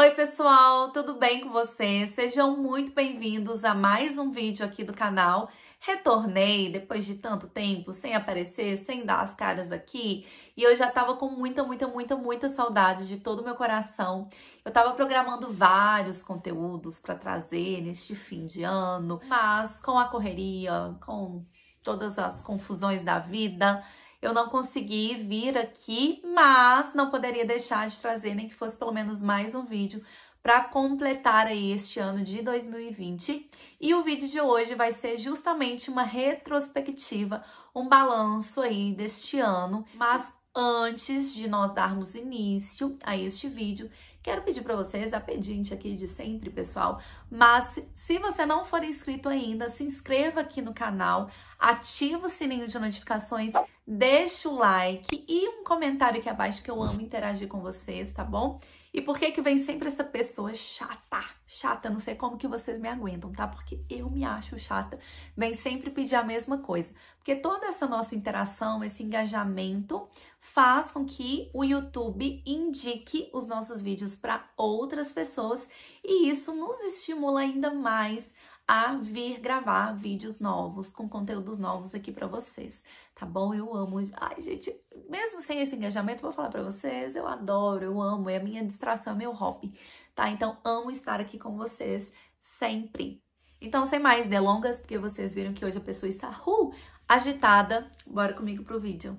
Oi pessoal, tudo bem com vocês? Sejam muito bem-vindos a mais um vídeo aqui do canal. Retornei depois de tanto tempo sem aparecer, sem dar as caras aqui, e eu já tava com muita, muita, muita, muita saudade de todo o meu coração. Eu tava programando vários conteúdos para trazer neste fim de ano, mas com a correria, com todas as confusões da vida, eu não consegui vir aqui, mas não poderia deixar de trazer nem que fosse pelo menos mais um vídeo para completar aí este ano de 2020. E o vídeo de hoje vai ser justamente uma retrospectiva, um balanço aí deste ano, mas antes de nós darmos início a este vídeo, Quero pedir para vocês a pedinte aqui de sempre, pessoal, mas se você não for inscrito ainda, se inscreva aqui no canal, ativa o sininho de notificações, deixa o like e um comentário aqui abaixo que eu amo interagir com vocês, tá bom? E por que que vem sempre essa pessoa chata? Chata, não sei como que vocês me aguentam, tá? Porque eu me acho chata. Vem sempre pedir a mesma coisa. Porque toda essa nossa interação, esse engajamento faz com que o YouTube indique os nossos vídeos vídeos para outras pessoas e isso nos estimula ainda mais a vir gravar vídeos novos, com conteúdos novos aqui para vocês, tá bom? Eu amo. Ai, gente, mesmo sem esse engajamento, vou falar para vocês, eu adoro, eu amo, é a minha distração, é meu hobby, tá? Então, amo estar aqui com vocês sempre. Então, sem mais delongas, porque vocês viram que hoje a pessoa está uh, agitada, bora comigo pro vídeo.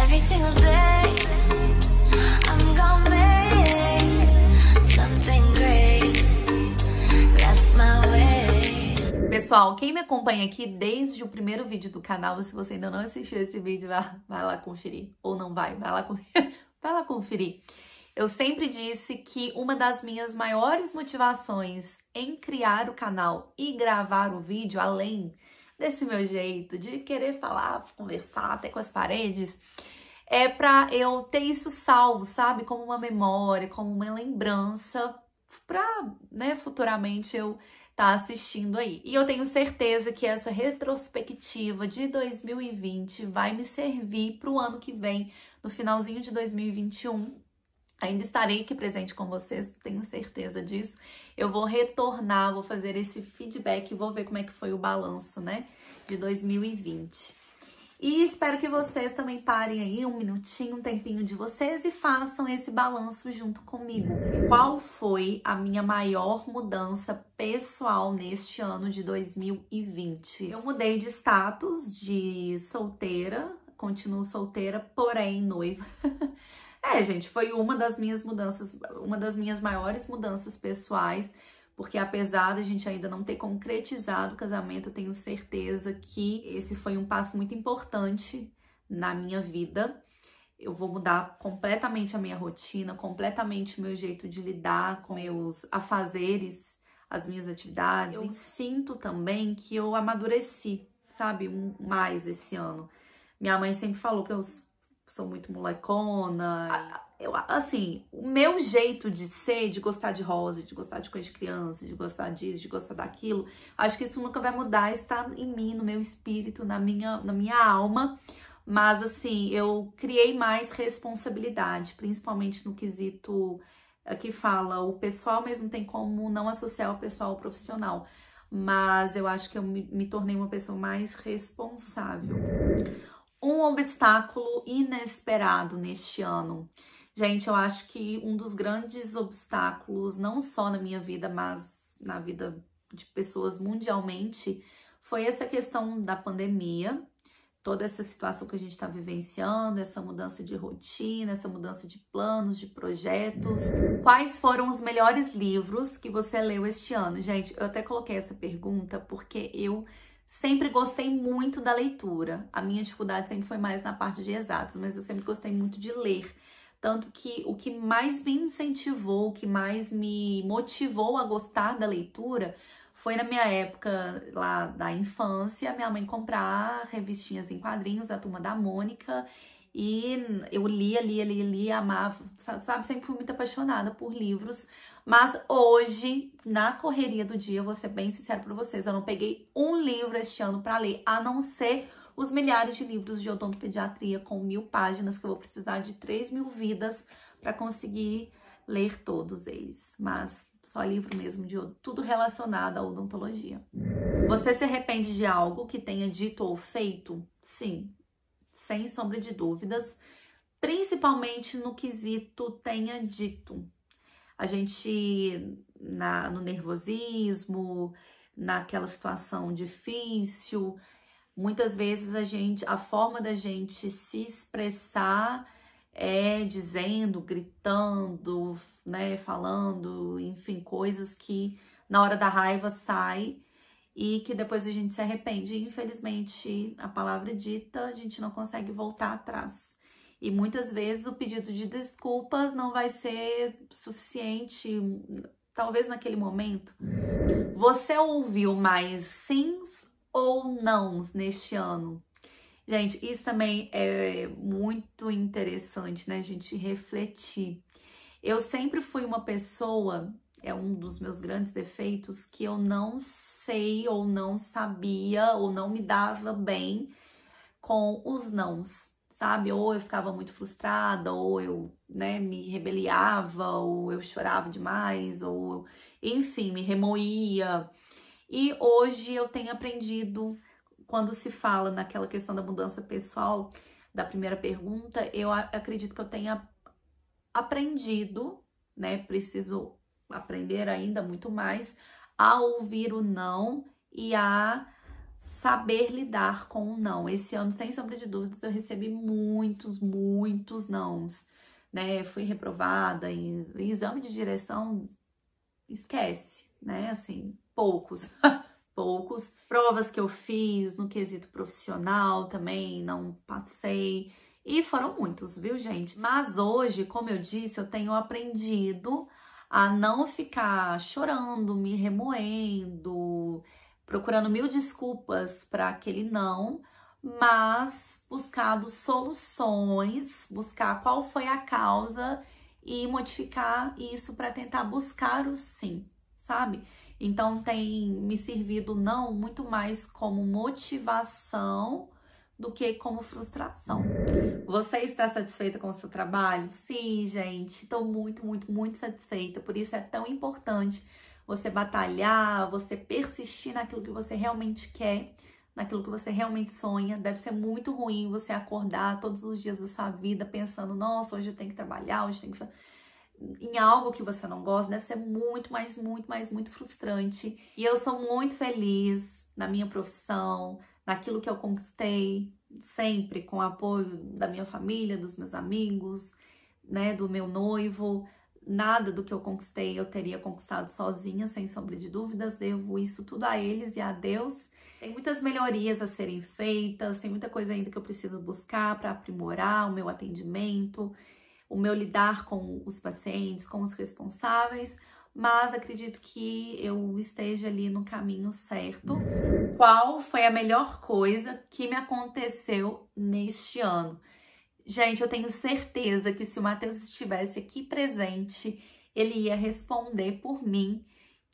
Every single day. Pessoal, quem me acompanha aqui desde o primeiro vídeo do canal, se você ainda não assistiu esse vídeo, vai, vai lá conferir. Ou não vai, vai lá, conferir. vai lá conferir. Eu sempre disse que uma das minhas maiores motivações em criar o canal e gravar o vídeo, além desse meu jeito de querer falar, conversar até com as paredes, é para eu ter isso salvo, sabe? Como uma memória, como uma lembrança, para né, futuramente eu tá assistindo aí. E eu tenho certeza que essa retrospectiva de 2020 vai me servir para o ano que vem, no finalzinho de 2021. Ainda estarei aqui presente com vocês, tenho certeza disso. Eu vou retornar, vou fazer esse feedback, vou ver como é que foi o balanço, né, de 2020. E espero que vocês também parem aí um minutinho, um tempinho de vocês e façam esse balanço junto comigo. Qual foi a minha maior mudança pessoal neste ano de 2020? Eu mudei de status de solteira, continuo solteira, porém noiva. é, gente, foi uma das minhas mudanças, uma das minhas maiores mudanças pessoais porque apesar da gente ainda não ter concretizado o casamento, eu tenho certeza que esse foi um passo muito importante na minha vida. Eu vou mudar completamente a minha rotina, completamente o meu jeito de lidar com meus afazeres, as minhas atividades. Eu sinto também que eu amadureci, sabe, mais esse ano. Minha mãe sempre falou que eu sou muito molecona. Eu, assim, o meu jeito de ser, de gostar de rosa, de gostar de coisa de criança, de gostar disso, de gostar daquilo, acho que isso nunca vai mudar, está em mim, no meu espírito, na minha, na minha alma. Mas assim, eu criei mais responsabilidade, principalmente no quesito é, que fala o pessoal, mesmo tem como não associar o pessoal ao profissional. Mas eu acho que eu me, me tornei uma pessoa mais responsável. Um obstáculo inesperado neste ano. Gente, eu acho que um dos grandes obstáculos, não só na minha vida, mas na vida de pessoas mundialmente, foi essa questão da pandemia, toda essa situação que a gente está vivenciando, essa mudança de rotina, essa mudança de planos, de projetos. Quais foram os melhores livros que você leu este ano? Gente, eu até coloquei essa pergunta porque eu sempre gostei muito da leitura. A minha dificuldade sempre foi mais na parte de exatos, mas eu sempre gostei muito de ler. Tanto que o que mais me incentivou, o que mais me motivou a gostar da leitura foi na minha época lá da infância, minha mãe comprar revistinhas em quadrinhos, a turma da Mônica, e eu lia, lia, lia, lia, amava, sabe? Sempre fui muito apaixonada por livros. Mas hoje, na correria do dia, vou ser bem sincera para vocês, eu não peguei um livro este ano para ler, a não ser os milhares de livros de odontopediatria com mil páginas, que eu vou precisar de 3 mil vidas para conseguir ler todos eles. Mas só livro mesmo de tudo relacionado à odontologia. Você se arrepende de algo que tenha dito ou feito? Sim, sem sombra de dúvidas, principalmente no quesito tenha dito. A gente na, no nervosismo, naquela situação difícil, Muitas vezes a gente, a forma da gente se expressar é dizendo, gritando, né, falando, enfim, coisas que na hora da raiva sai e que depois a gente se arrepende. infelizmente, a palavra dita, a gente não consegue voltar atrás. E muitas vezes o pedido de desculpas não vai ser suficiente, talvez naquele momento. Você ouviu mais sims ou não neste ano. Gente, isso também é muito interessante, né? A gente refletir. Eu sempre fui uma pessoa, é um dos meus grandes defeitos, que eu não sei ou não sabia ou não me dava bem com os nãos, sabe? Ou eu ficava muito frustrada, ou eu, né, me rebeliava, ou eu chorava demais, ou enfim, me remoía. E hoje eu tenho aprendido, quando se fala naquela questão da mudança pessoal, da primeira pergunta, eu acredito que eu tenha aprendido, né? Preciso aprender ainda muito mais a ouvir o não e a saber lidar com o não. Esse ano, sem sombra de dúvidas, eu recebi muitos, muitos nãos, né? Fui reprovada em, em exame de direção, esquece, né? Assim, poucos, poucos. Provas que eu fiz no quesito profissional também, não passei. E foram muitos, viu, gente? Mas hoje, como eu disse, eu tenho aprendido a não ficar chorando, me remoendo, procurando mil desculpas para aquele não, mas buscado soluções, buscar qual foi a causa e modificar isso para tentar buscar o sim, sabe? Então tem me servido não muito mais como motivação do que como frustração. Você está satisfeita com o seu trabalho? Sim, gente, estou muito, muito, muito satisfeita. Por isso é tão importante você batalhar, você persistir naquilo que você realmente quer, naquilo que você realmente sonha. Deve ser muito ruim você acordar todos os dias da sua vida pensando: nossa, hoje eu tenho que trabalhar, hoje eu tenho que algo que você não gosta deve ser muito, mais, muito, mais, muito frustrante. E eu sou muito feliz na minha profissão, naquilo que eu conquistei, sempre com o apoio da minha família, dos meus amigos, né, do meu noivo. Nada do que eu conquistei eu teria conquistado sozinha, sem sombra de dúvidas. Devo isso tudo a eles e a Deus. Tem muitas melhorias a serem feitas, tem muita coisa ainda que eu preciso buscar para aprimorar o meu atendimento o meu lidar com os pacientes, com os responsáveis, mas acredito que eu esteja ali no caminho certo. Qual foi a melhor coisa que me aconteceu neste ano? Gente, eu tenho certeza que se o Matheus estivesse aqui presente, ele ia responder por mim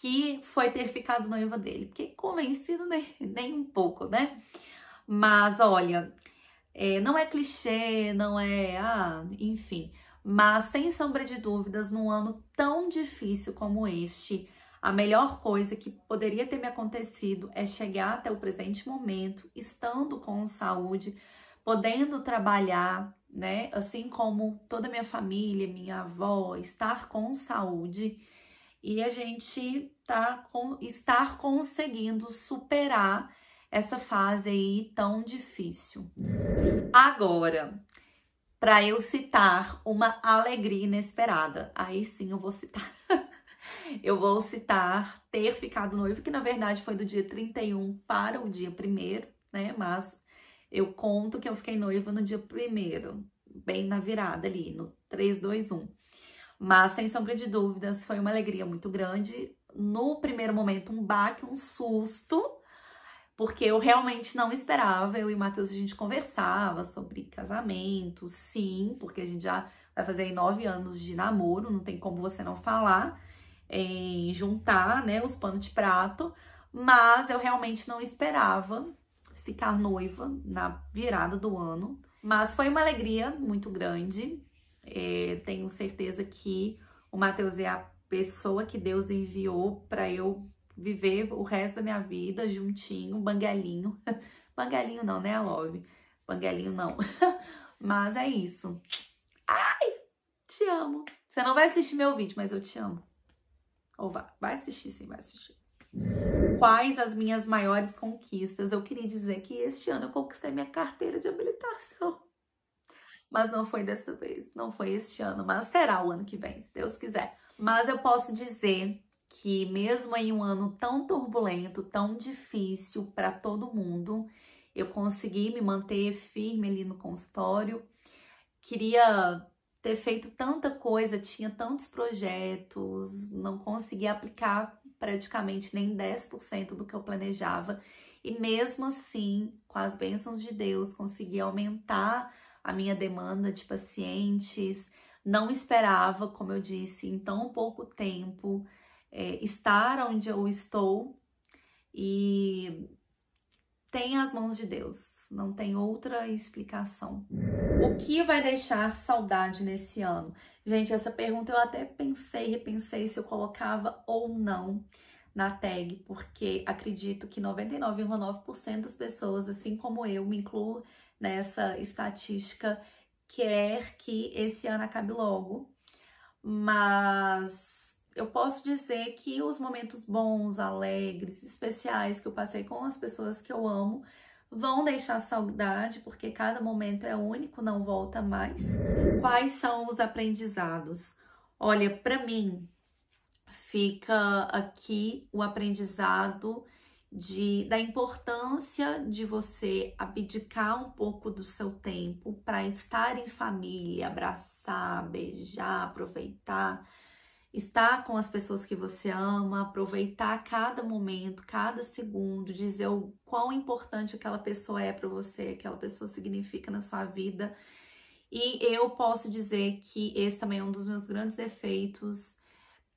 que foi ter ficado noiva dele, porque convencido nem, né? nem um pouco, né? Mas olha, é, não é clichê, não é. Ah, enfim. Mas, sem sombra de dúvidas, num ano tão difícil como este, a melhor coisa que poderia ter me acontecido é chegar até o presente momento, estando com saúde, podendo trabalhar, né? Assim como toda a minha família, minha avó, estar com saúde e a gente tá com, estar conseguindo superar essa fase aí tão difícil. Agora, para eu citar uma alegria inesperada, aí sim eu vou citar. eu vou citar ter ficado noivo, que na verdade foi do dia 31 para o dia 1, né? Mas eu conto que eu fiquei noiva no dia 1, bem na virada ali, no 3, 2, 1. Mas, sem sombra de dúvidas, foi uma alegria muito grande. No primeiro momento, um baque, um susto, porque eu realmente não esperava. Eu e o Matheus a gente conversava sobre casamento, sim, porque a gente já vai fazer nove anos de namoro, não tem como você não falar em juntar, né, os panos de prato, mas eu realmente não esperava ficar noiva na virada do ano. Mas foi uma alegria muito grande. É, tenho certeza que o Matheus é a pessoa que Deus enviou para eu viver o resto da minha vida juntinho, banguelinho. banguelinho não, né, Love? Banguelinho não. mas é isso. Ai, te amo. Você não vai assistir meu vídeo, mas eu te amo. Ou vai, vai assistir sim, vai assistir. Quais as minhas maiores conquistas? Eu queria dizer que este ano eu conquistei minha carteira de habilitação. Mas não foi desta vez, não foi este ano, mas será o ano que vem, se Deus quiser. Mas eu posso dizer que mesmo em um ano tão turbulento, tão difícil para todo mundo, eu consegui me manter firme ali no consultório. Queria ter feito tanta coisa, tinha tantos projetos, não consegui aplicar praticamente nem 10% do que eu planejava. E mesmo assim, com as bênçãos de Deus, consegui aumentar a minha demanda de pacientes. Não esperava, como eu disse, em tão pouco tempo, é, estar onde eu estou e tem as mãos de Deus, não tem outra explicação. O que vai deixar saudade nesse ano? Gente, essa pergunta eu até pensei, repensei se eu colocava ou não na tag, porque acredito que 99,9% das pessoas, assim como eu, me incluo nessa estatística, quer que esse ano acabe logo. Mas eu posso dizer que os momentos bons, alegres, especiais que eu passei com as pessoas que eu amo vão deixar saudade, porque cada momento é único, não volta mais. Quais são os aprendizados? Olha, para mim fica aqui o aprendizado de, da importância de você abdicar um pouco do seu tempo para estar em família, abraçar, beijar, aproveitar estar com as pessoas que você ama, aproveitar cada momento, cada segundo, dizer o quão importante aquela pessoa é para você, aquela pessoa significa na sua vida. E eu posso dizer que esse também é um dos meus grandes defeitos,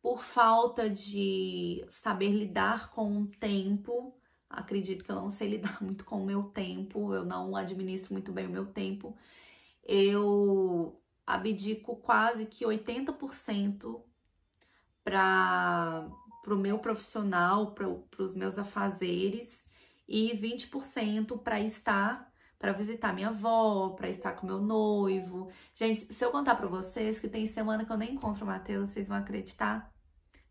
por falta de saber lidar com o tempo. Acredito que eu não sei lidar muito com o meu tempo, eu não administro muito bem o meu tempo. Eu abdico quase que 80% para o meu profissional, para os meus afazeres e 20% para estar, para visitar minha avó, para estar com meu noivo. Gente, se eu contar para vocês que tem semana que eu nem encontro o Matheus, vocês vão acreditar?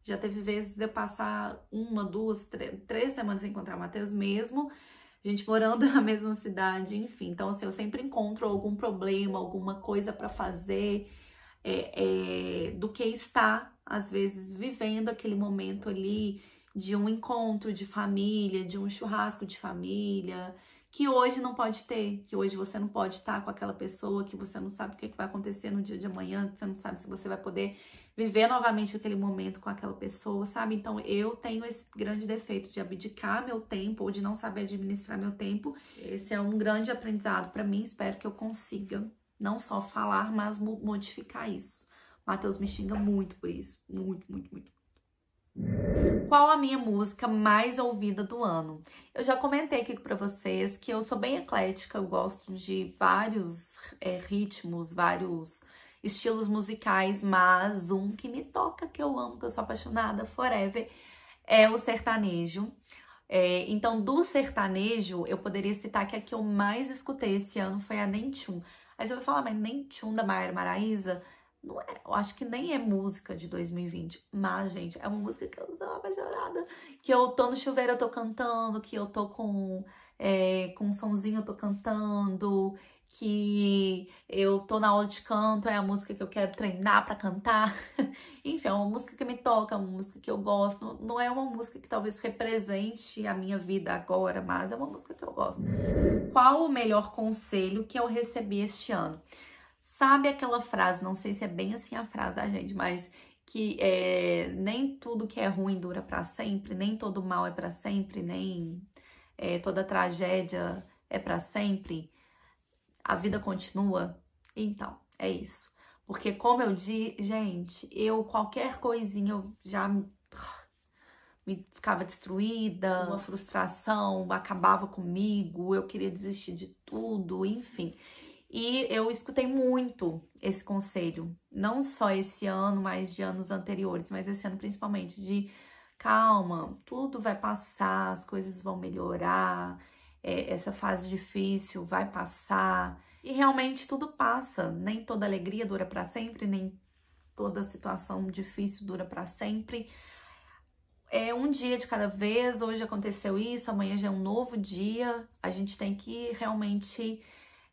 Já teve vezes eu passar uma, duas, três, três semanas sem encontrar o Matheus mesmo, a gente morando na mesma cidade, enfim. Então, assim, eu sempre encontro algum problema, alguma coisa para fazer, é, é, do que estar às vezes vivendo aquele momento ali de um encontro de família, de um churrasco de família, que hoje não pode ter, que hoje você não pode estar com aquela pessoa, que você não sabe o é que vai acontecer no dia de amanhã, que você não sabe se você vai poder viver novamente aquele momento com aquela pessoa, sabe? Então eu tenho esse grande defeito de abdicar meu tempo ou de não saber administrar meu tempo. Esse é um grande aprendizado para mim, espero que eu consiga não só falar, mas modificar isso. Matheus me xinga muito por isso. Muito, muito, muito. Qual a minha música mais ouvida do ano? Eu já comentei aqui para vocês que eu sou bem eclética, eu gosto de vários é, ritmos, vários estilos musicais, mas um que me toca, que eu amo, que eu sou apaixonada forever, é o sertanejo. É, então, do sertanejo, eu poderia citar que a que eu mais escutei esse ano foi a Nentum. Aí você vai falar, mas Nentum da Mayra Maraíza? Não é, eu acho que nem é música de 2020, mas, gente, é uma música que eu sou apaixonada. Que eu tô no chuveiro, eu tô cantando, que eu tô com, é, com um somzinho, eu tô cantando, que eu tô na aula de canto, é a música que eu quero treinar para cantar. Enfim, é uma música que me toca, é uma música que eu gosto. Não, não é uma música que talvez represente a minha vida agora, mas é uma música que eu gosto. Qual o melhor conselho que eu recebi este ano? Sabe aquela frase, não sei se é bem assim a frase da gente, mas que é, nem tudo que é ruim dura para sempre, nem todo mal é para sempre, nem é, toda tragédia é para sempre. A vida continua. Então, é isso. Porque como eu disse, gente, eu qualquer coisinha eu já me ficava destruída, uma frustração, acabava comigo, eu queria desistir de tudo, enfim. E eu escutei muito esse conselho, não só esse ano, mas de anos anteriores, mas esse ano principalmente, de calma, tudo vai passar, as coisas vão melhorar, é, essa fase difícil vai passar. E realmente tudo passa, nem toda alegria dura para sempre, nem toda situação difícil dura para sempre. É um dia de cada vez, hoje aconteceu isso, amanhã já é um novo dia. A gente tem que realmente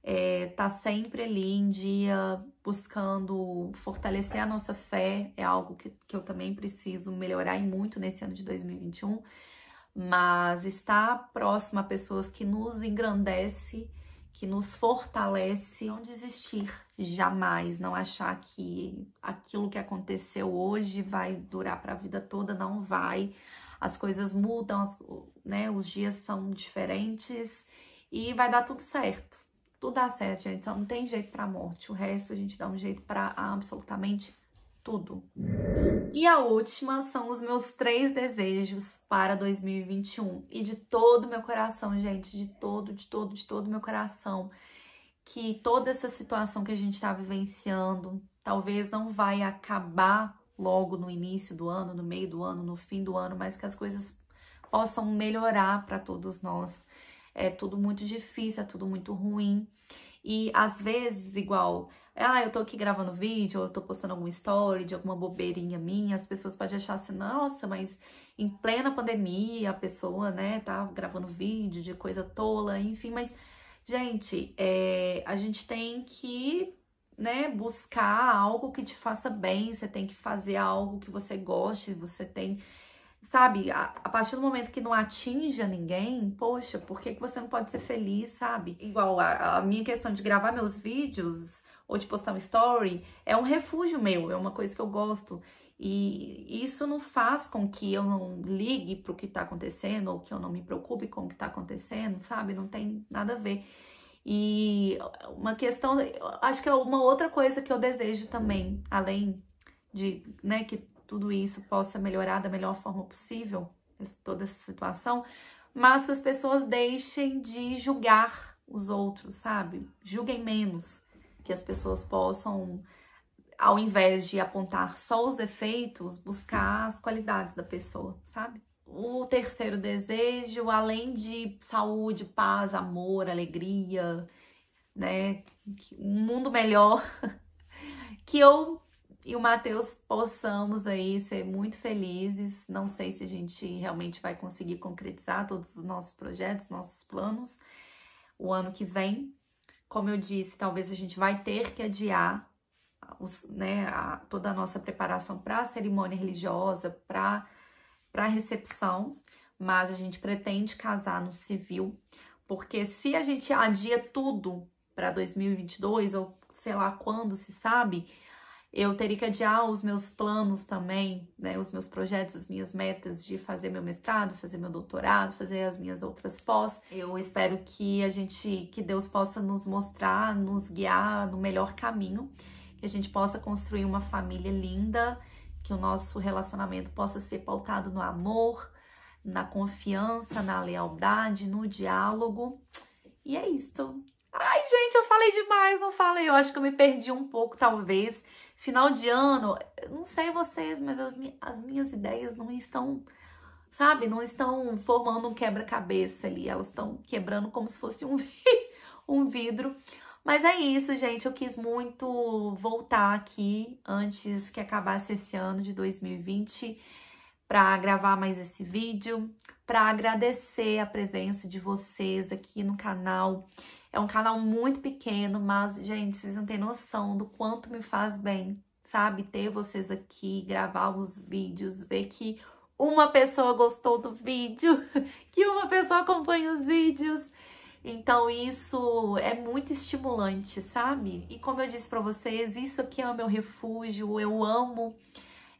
é, tá sempre ali em dia buscando fortalecer a nossa fé, é algo que, que eu também preciso melhorar e muito nesse ano de 2021, mas estar próxima a pessoas que nos engrandece, que nos fortalece, não desistir jamais, não achar que aquilo que aconteceu hoje vai durar para a vida toda, não vai. As coisas mudam, as, né? Os dias são diferentes e vai dar tudo certo tudo dá certo, gente. Só então, não tem jeito pra morte. O resto a gente dá um jeito pra absolutamente tudo. E a última são os meus três desejos para 2021. E de todo meu coração, gente, de todo, de todo, de todo meu coração, que toda essa situação que a gente está vivenciando talvez não vai acabar logo no início do ano, no meio do ano, no fim do ano, mas que as coisas possam melhorar para todos nós é tudo muito difícil, é tudo muito ruim. E às vezes, igual, ah, eu tô aqui gravando vídeo, ou eu tô postando alguma story de alguma bobeirinha minha, as pessoas podem achar assim, nossa, mas em plena pandemia a pessoa, né, tá gravando vídeo de coisa tola, enfim, mas, gente, é, a gente tem que né, buscar algo que te faça bem, você tem que fazer algo que você goste, você tem sabe? A, a, partir do momento que não atinja ninguém, poxa, por que, que você não pode ser feliz, sabe? Igual a, a minha questão de gravar meus vídeos ou de postar um story é um refúgio meu, é uma coisa que eu gosto. E isso não faz com que eu não ligue para o que está acontecendo ou que eu não me preocupe com o que está acontecendo, sabe? Não tem nada a ver. E uma questão, acho que é uma outra coisa que eu desejo também, além de, né, que tudo isso possa melhorar da melhor forma possível, toda essa situação, mas que as pessoas deixem de julgar os outros, sabe? Julguem menos, que as pessoas possam, ao invés de apontar só os defeitos, buscar as qualidades da pessoa, sabe? O terceiro desejo, além de saúde, paz, amor, alegria, né? Um mundo melhor, que eu e o Matheus possamos aí ser muito felizes. Não sei se a gente realmente vai conseguir concretizar todos os nossos projetos, nossos planos o ano que vem. Como eu disse, talvez a gente vai ter que adiar os, né, a, toda a nossa preparação para a cerimônia religiosa, para a recepção, mas a gente pretende casar no civil, porque se a gente adia tudo para 2022 ou sei lá quando se sabe, eu teria que adiar os meus planos também, né, os meus projetos, as minhas metas de fazer meu mestrado, fazer meu doutorado, fazer as minhas outras pós. Eu espero que a gente, que Deus possa nos mostrar, nos guiar no melhor caminho, que a gente possa construir uma família linda, que o nosso relacionamento possa ser pautado no amor, na confiança, na lealdade, no diálogo. E é isso. Ai, gente, eu falei demais, não falei. Eu acho que eu me perdi um pouco, talvez. Final de ano, não sei vocês, mas as, mi as minhas ideias não estão, sabe, não estão formando um quebra-cabeça ali. Elas estão quebrando como se fosse um, vi um vidro. Mas é isso, gente. Eu quis muito voltar aqui antes que acabasse esse ano de 2020 para gravar mais esse vídeo, para agradecer a presença de vocês aqui no canal é um canal muito pequeno, mas, gente, vocês não têm noção do quanto me faz bem, sabe? Ter vocês aqui, gravar os vídeos, ver que uma pessoa gostou do vídeo, que uma pessoa acompanha os vídeos. Então, isso é muito estimulante, sabe? E como eu disse para vocês, isso aqui é o meu refúgio, eu amo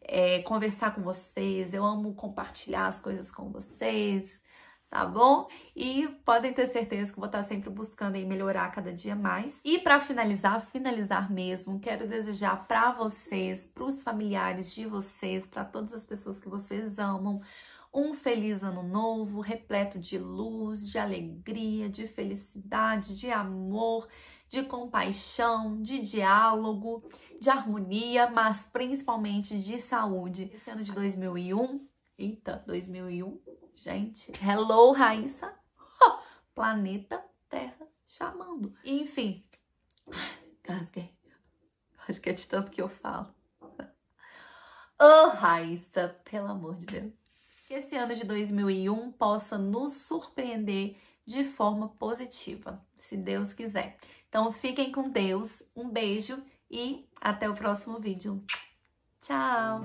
é, conversar com vocês, eu amo compartilhar as coisas com vocês tá bom? E podem ter certeza que vou estar sempre buscando aí melhorar cada dia mais. E para finalizar, finalizar mesmo, quero desejar para vocês, para os familiares de vocês, para todas as pessoas que vocês amam, um feliz ano novo, repleto de luz, de alegria, de felicidade, de amor, de compaixão, de diálogo, de harmonia, mas principalmente de saúde. Esse ano de 2001, eita, 2001, gente. Hello, Raíssa. Oh, planeta Terra chamando. Enfim, Gasguei. Acho que é de tanto que eu falo. Oh, Raíssa, pelo amor de Deus. Que esse ano de 2001 possa nos surpreender de forma positiva, se Deus quiser. Então fiquem com Deus, um beijo e até o próximo vídeo. Tchau!